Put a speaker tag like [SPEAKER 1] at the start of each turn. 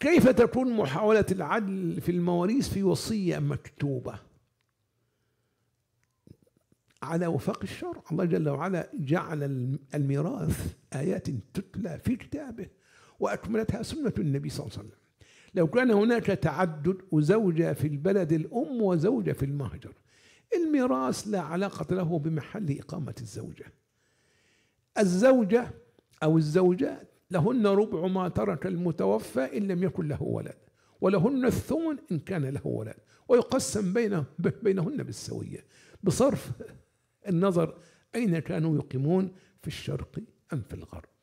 [SPEAKER 1] كيف تكون محاولة العدل في المواريث في وصية مكتوبة على وفاق الشرع الله جل وعلا جعل الميراث آيات تتلى في كتابه وأكملتها سنة النبي صلى الله عليه وسلم لو كان هناك تعدد وزوجة في البلد الأم وزوجة في المهجر الميراث لا علاقة له بمحل إقامة الزوجة الزوجة أو الزوجات لهن ربع ما ترك المتوفى إن لم يكن له ولد ولهن الثمن إن كان له ولد ويقسم بينه بينهن بالسوية بصرف النظر أين كانوا يقيمون في الشرق أم في الغرب